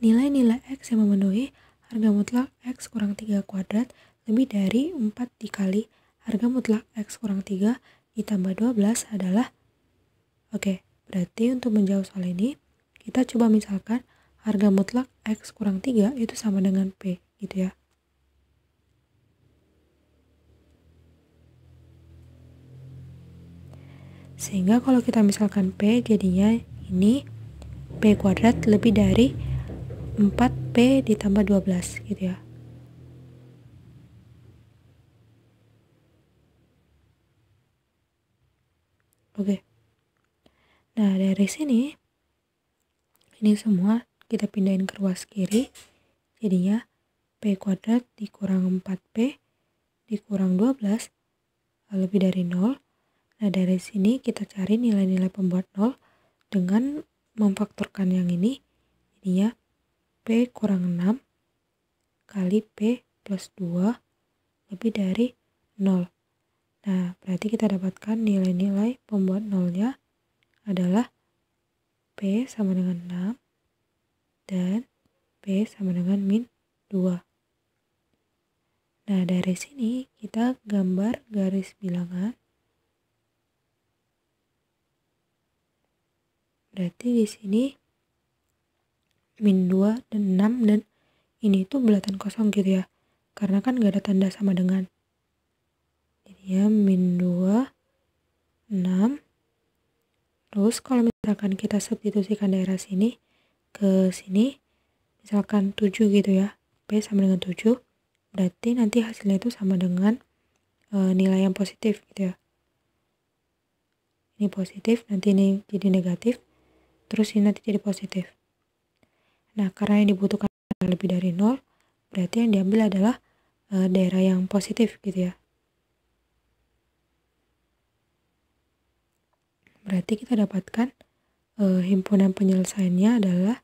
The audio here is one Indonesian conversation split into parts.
Nilai-nilai X yang memenuhi harga mutlak X kurang 3 kuadrat lebih dari 4 dikali harga mutlak X kurang 3 ditambah 12 adalah Oke, berarti untuk menjawab soal ini, kita coba misalkan harga mutlak X kurang 3 itu sama dengan P, gitu ya. Sehingga kalau kita misalkan P jadinya ini P kuadrat lebih dari 4P ditambah 12 gitu ya oke nah dari sini ini semua kita pindahin ke ruas kiri jadinya P kuadrat dikurang 4P dikurang 12 lebih dari 0 nah dari sini kita cari nilai-nilai pembuat 0 dengan memfaktorkan yang ini jadinya P kurang 6 kali P plus 2 lebih dari 0. Nah, berarti kita dapatkan nilai-nilai pembuat nolnya adalah P sama dengan 6 dan P sama dengan min 2. Nah, dari sini kita gambar garis bilangan. Berarti di sini min 2 dan 6 dan ini itu belatan kosong gitu ya karena kan gak ada tanda sama dengan ya min 2 6 terus kalau misalkan kita substitusikan daerah sini ke sini misalkan 7 gitu ya P sama dengan 7 berarti nanti hasilnya itu sama dengan e, nilai yang positif gitu ya ini positif nanti ini jadi negatif terus ini nanti jadi positif Nah, karena yang dibutuhkan lebih dari 0, berarti yang diambil adalah e, daerah yang positif gitu ya. Berarti kita dapatkan e, himpunan penyelesaiannya adalah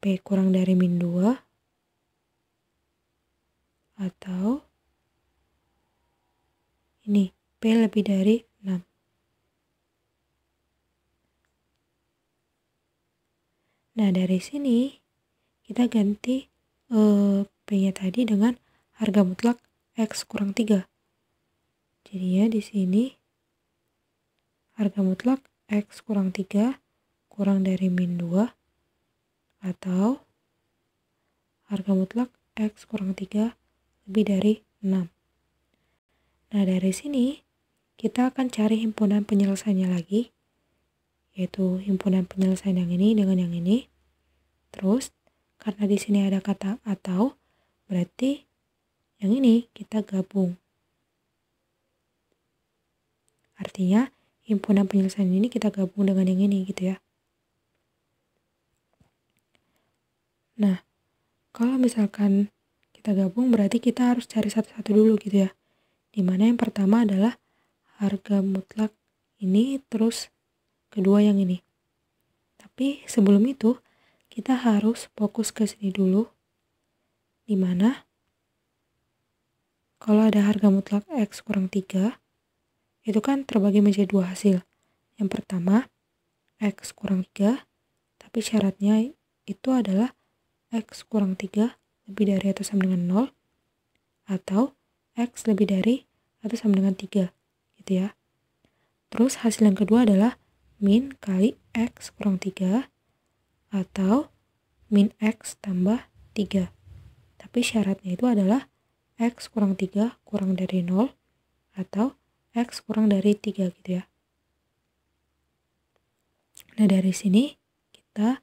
P kurang dari min 2 atau ini P lebih dari Nah, dari sini kita ganti eh, P-nya tadi dengan harga mutlak X kurang 3. Jadi ya di sini harga mutlak X kurang 3 kurang dari min 2 atau harga mutlak X kurang 3 lebih dari 6. Nah, dari sini kita akan cari himpunan penyelesaiannya lagi yaitu himpunan penyelesaian yang ini dengan yang ini. Terus, karena di sini ada kata atau, berarti yang ini kita gabung. Artinya, himpunan penyelesaian ini kita gabung dengan yang ini gitu ya. Nah, kalau misalkan kita gabung berarti kita harus cari satu-satu dulu gitu ya. Dimana yang pertama adalah harga mutlak ini terus kedua yang ini. Tapi sebelum itu, kita harus fokus ke sini dulu. Dimana kalau ada harga mutlak X kurang 3, itu kan terbagi menjadi dua hasil. Yang pertama, X kurang 3, tapi syaratnya itu adalah X kurang 3 lebih dari atau sama dengan 0, atau X lebih dari atau sama dengan 3, gitu ya. Terus hasil yang kedua adalah min kali x kurang 3 atau min x tambah 3. Tapi syaratnya itu adalah x kurang 3 kurang dari 0 atau x kurang dari 3 gitu ya. Nah dari sini kita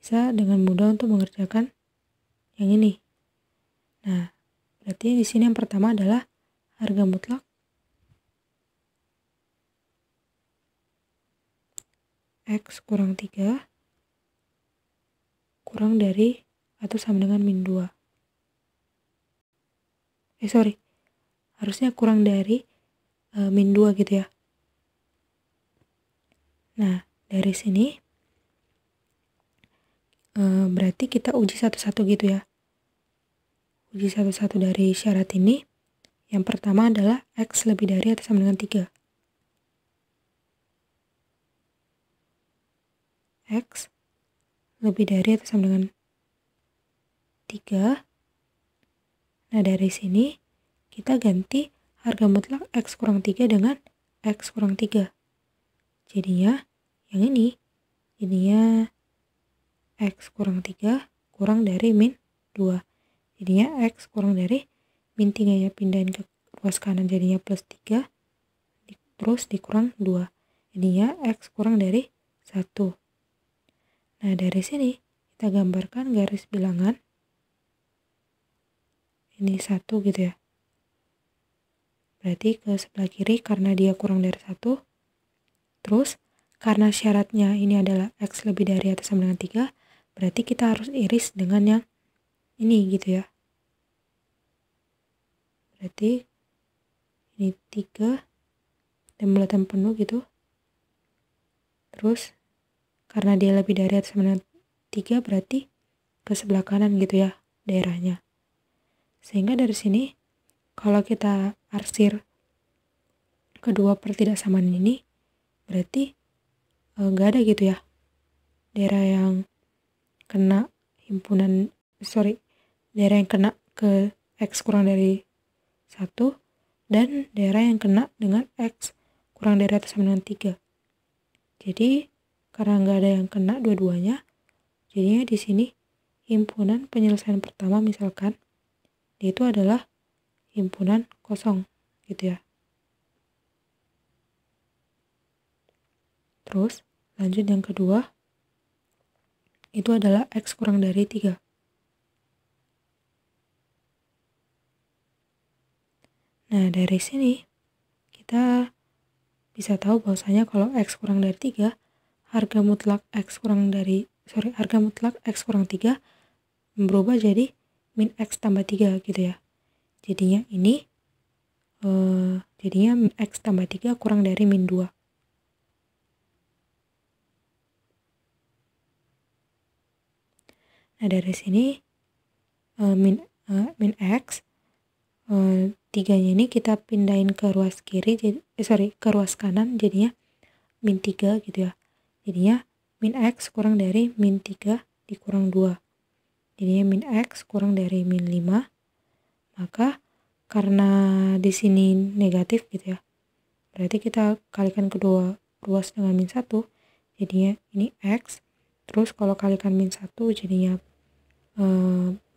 bisa dengan mudah untuk mengerjakan yang ini. Nah berarti di sini yang pertama adalah harga mutlak X kurang 3 kurang dari atau sama dengan min 2. Eh sorry, harusnya kurang dari e, min 2 gitu ya. Nah, dari sini e, berarti kita uji satu-satu gitu ya. Uji satu-satu dari syarat ini. Yang pertama adalah X lebih dari atau sama dengan 3. X lebih dari atau sama dengan 3. Nah, dari sini kita ganti harga mutlak X kurang 3 dengan X kurang 3. Jadinya yang ini, jadinya X kurang 3 kurang dari min 2. Jadinya X kurang dari min 3 ya pindahin ke ruas kanan jadinya plus 3 di, terus dikurang 2 jadinya X kurang dari 1 Nah, dari sini kita gambarkan garis bilangan. Ini satu gitu ya. Berarti ke sebelah kiri karena dia kurang dari satu. Terus, karena syaratnya ini adalah X lebih dari atau sama dengan 3, berarti kita harus iris dengan yang ini gitu ya. Berarti ini 3 dan bulatan penuh gitu. Terus karena dia lebih dari atas tiga berarti ke sebelah kanan gitu ya daerahnya. Sehingga dari sini kalau kita arsir kedua pertidaksamaan ini berarti e, nggak ada gitu ya daerah yang kena himpunan sorry daerah yang kena ke x kurang dari satu dan daerah yang kena dengan x kurang dari atas sama dengan tiga Jadi karena nggak ada yang kena dua-duanya jadinya di sini himpunan penyelesaian pertama misalkan itu adalah himpunan kosong gitu ya terus lanjut yang kedua itu adalah x kurang dari 3 nah dari sini kita bisa tahu bahwasanya kalau x kurang dari 3 harga mutlak x kurang dari sorry harga mutlak x kurang 3 berubah jadi min x tambah 3 gitu ya jadinya ini uh, jadinya x tambah 3 kurang dari min 2 nah dari sini uh, min, uh, min x uh, tiganya ini kita pindahin ke ruas kiri jadi eh, sorry ke ruas kanan jadinya min 3 gitu ya Jadinya min X kurang dari min 3 dikurang 2. Jadinya min X kurang dari min 5. Maka karena di sini negatif gitu ya. Berarti kita kalikan kedua ruas dengan min 1. Jadinya ini X. Terus kalau kalikan min 1 jadinya e,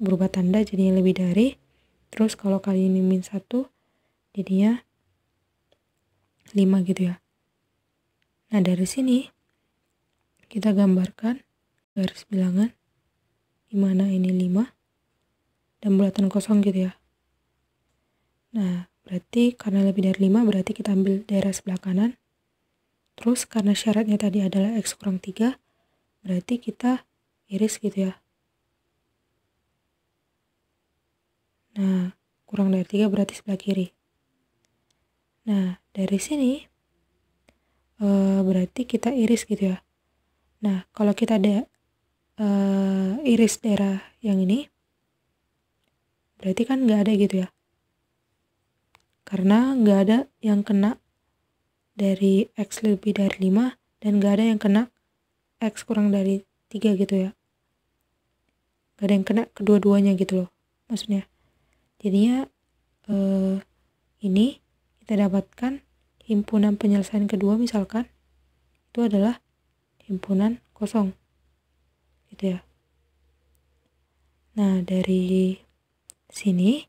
berubah tanda jadinya lebih dari. Terus kalau kali ini min 1 jadinya 5 gitu ya. Nah dari sini kita gambarkan garis bilangan di mana ini 5 dan bulatan kosong gitu ya nah berarti karena lebih dari 5 berarti kita ambil daerah sebelah kanan terus karena syaratnya tadi adalah x kurang 3 berarti kita iris gitu ya nah kurang dari 3 berarti sebelah kiri nah dari sini eh, berarti kita iris gitu ya Nah, kalau kita ada uh, iris daerah yang ini, berarti kan nggak ada gitu ya. Karena nggak ada yang kena dari X lebih dari 5 dan nggak ada yang kena X kurang dari 3 gitu ya. Nggak ada yang kena kedua-duanya gitu loh maksudnya. Jadinya uh, ini kita dapatkan himpunan penyelesaian kedua misalkan itu adalah himpunan kosong gitu ya nah dari sini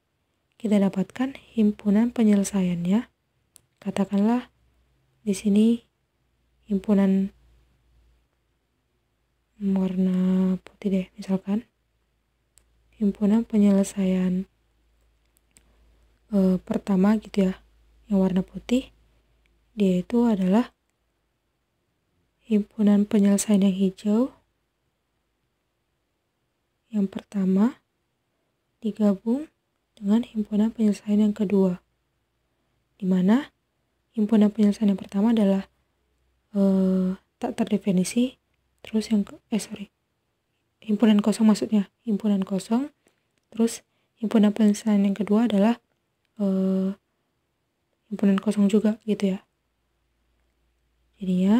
kita dapatkan himpunan penyelesaian ya. katakanlah di sini himpunan warna putih deh misalkan himpunan penyelesaian e, pertama gitu ya yang warna putih dia itu adalah himpunan penyelesaian yang hijau. Yang pertama, digabung dengan himpunan penyelesaian yang kedua. Di mana himpunan penyelesaian yang pertama adalah eh, tak terdefinisi, terus yang eh sorry, himpunan kosong maksudnya, himpunan kosong, terus himpunan penyelesaian yang kedua adalah eh, himpunan kosong juga gitu ya. jadi ya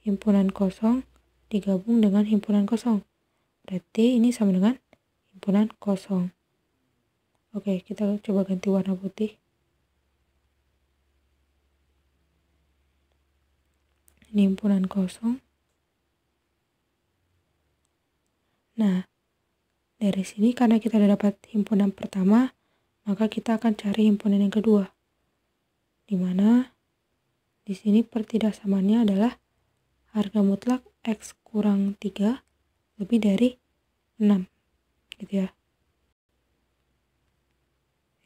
himpunan kosong digabung dengan himpunan kosong. Berarti ini sama dengan himpunan kosong. Oke, kita coba ganti warna putih. Ini himpunan kosong. Nah, dari sini karena kita sudah dapat himpunan pertama, maka kita akan cari himpunan yang kedua. Di mana di sini pertidaksamannya adalah harga mutlak X kurang 3 lebih dari 6 gitu ya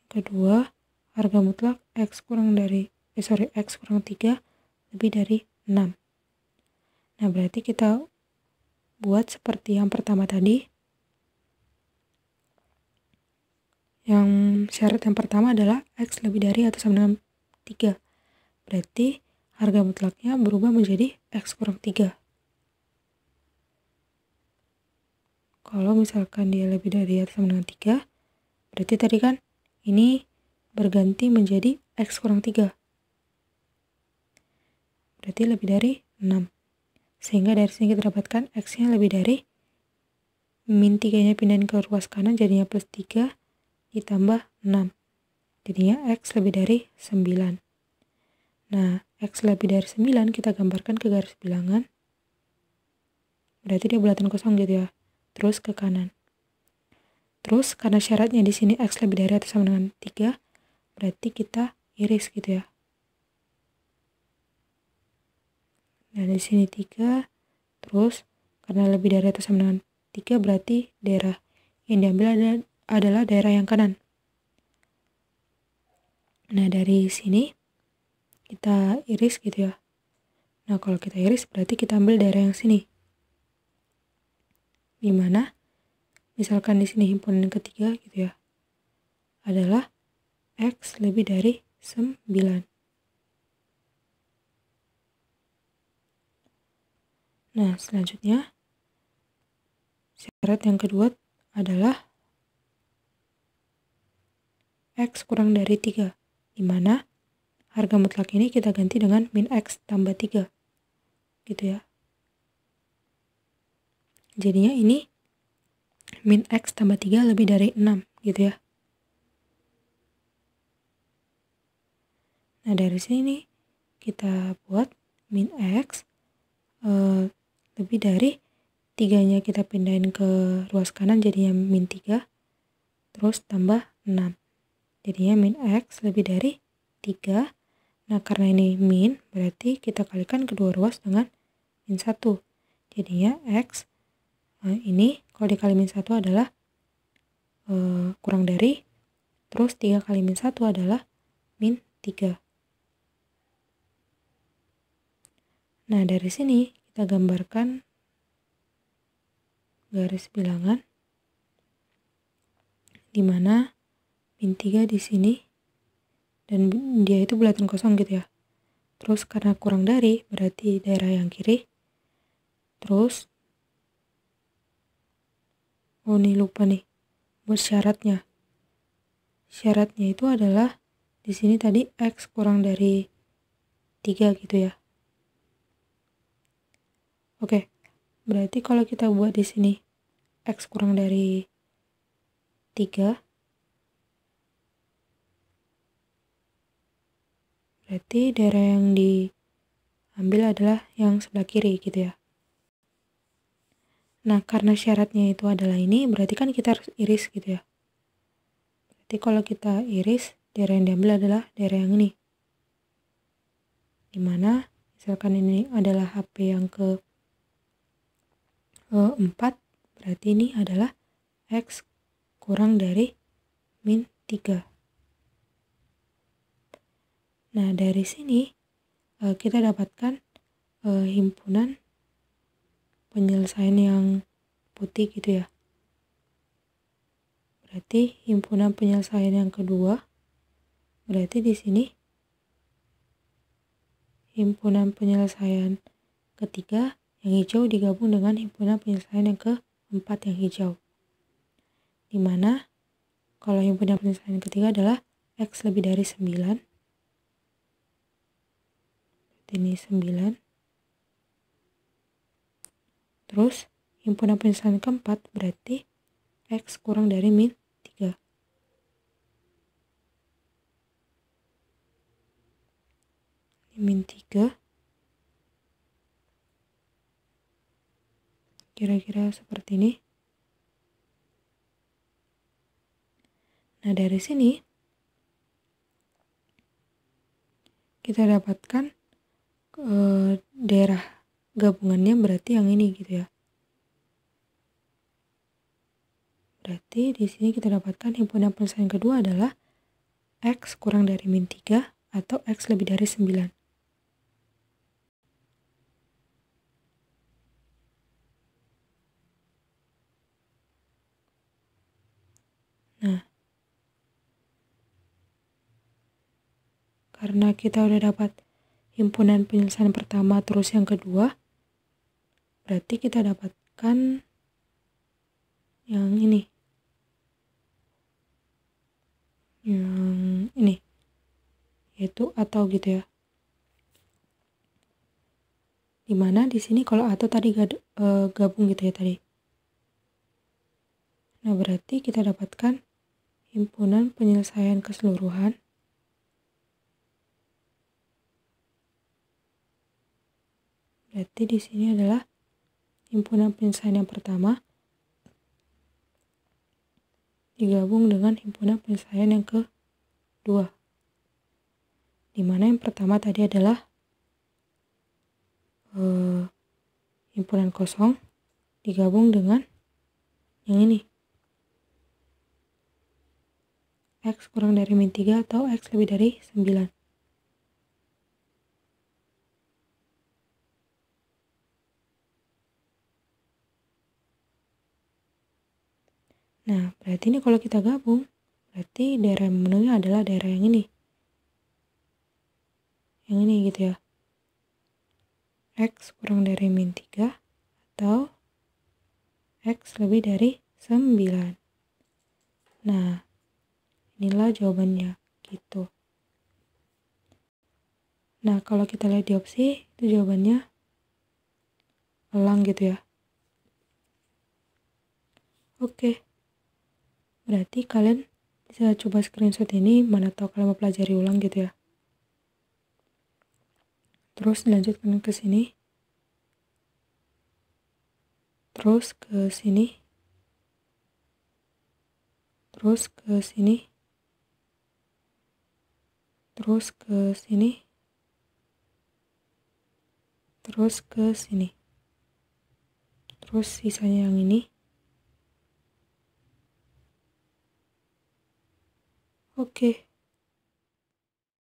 kedua harga mutlak X kurang dari eh, sorry X kurang 3 lebih dari 6 nah berarti kita buat seperti yang pertama tadi yang syarat yang pertama adalah X lebih dari atau sama dengan 3 berarti harga mutlaknya berubah menjadi X kurang 3. Kalau misalkan dia lebih dari atau sama dengan 3, berarti tadi kan ini berganti menjadi X kurang 3. Berarti lebih dari 6. Sehingga dari sini kita dapatkan X-nya lebih dari min 3-nya pindahin ke ruas kanan jadinya plus 3 ditambah 6. Jadinya X lebih dari 9. Nah, X lebih dari 9 kita gambarkan ke garis bilangan. Berarti dia bulatan kosong gitu ya. Terus ke kanan. Terus karena syaratnya di sini X lebih dari atau sama dengan 3, berarti kita iris gitu ya. Nah, di sini 3, terus karena lebih dari atau sama dengan 3 berarti daerah yang diambil adalah, adalah daerah yang kanan. Nah, dari sini kita iris gitu ya. Nah, kalau kita iris berarti kita ambil daerah yang sini. Di mana? misalkan di sini himpunan ketiga gitu ya, adalah X lebih dari 9. Nah, selanjutnya, syarat yang kedua adalah X kurang dari 3, di mana harga mutlak ini kita ganti dengan min X tambah 3 gitu ya jadinya ini min X tambah 3 lebih dari 6 gitu ya nah dari sini kita buat min X uh, lebih dari 3 nya kita pindahin ke ruas kanan jadinya min 3 terus tambah 6 jadinya min X lebih dari 3 Nah, karena ini min, berarti kita kalikan kedua ruas dengan min 1. Jadinya X, nah ini kalau dikali min 1 adalah e, kurang dari, terus 3 kali min 1 adalah min 3. Nah, dari sini kita gambarkan garis bilangan, di mana min 3 di sini dan dia itu bulatan kosong gitu ya terus karena kurang dari berarti daerah yang kiri terus oh nih lupa nih buat syaratnya syaratnya itu adalah di sini tadi x kurang dari 3 gitu ya oke berarti kalau kita buat di sini x kurang dari 3 Berarti daerah yang diambil adalah yang sebelah kiri gitu ya. Nah, karena syaratnya itu adalah ini, berarti kan kita harus iris gitu ya. Berarti kalau kita iris, daerah yang diambil adalah daerah yang ini. Dimana, misalkan ini adalah HP yang ke 4, eh, berarti ini adalah X kurang dari min 3. Nah, dari sini eh, kita dapatkan eh, himpunan penyelesaian yang putih gitu ya. Berarti himpunan penyelesaian yang kedua berarti di sini himpunan penyelesaian ketiga yang hijau digabung dengan himpunan penyelesaian yang keempat yang hijau. Dimana kalau himpunan penyelesaian ketiga adalah X lebih dari 9, ini 9 terus himpunan penyelesaian keempat berarti X kurang dari min 3 min 3 kira-kira seperti ini nah dari sini kita dapatkan Eh, daerah gabungannya berarti yang ini gitu ya. Berarti di sini kita dapatkan himpunan penyelesaian kedua adalah X kurang dari min 3 atau X lebih dari 9. Nah, karena kita udah dapat himpunan penyelesaian pertama terus yang kedua berarti kita dapatkan yang ini yang ini yaitu atau gitu ya dimana di sini kalau atau tadi e, gabung gitu ya tadi nah berarti kita dapatkan himpunan penyelesaian keseluruhan Berarti di sini adalah himpunan penyelesaian yang pertama digabung dengan himpunan penyelesaian yang kedua. Dimana yang pertama tadi adalah eh, himpunan kosong digabung dengan yang ini. X kurang dari min 3 atau X lebih dari 9. Nah, berarti ini kalau kita gabung, berarti daerah menunya adalah daerah yang ini. Yang ini gitu ya. X kurang dari min 3 atau X lebih dari 9. Nah, inilah jawabannya gitu. Nah, kalau kita lihat di opsi, itu jawabannya elang gitu ya. Oke. Okay berarti kalian bisa coba screenshot ini mana tahu kalian mau pelajari ulang gitu ya terus dilanjutkan ke sini terus ke sini terus ke sini terus ke sini terus ke sini terus sisanya yang ini okay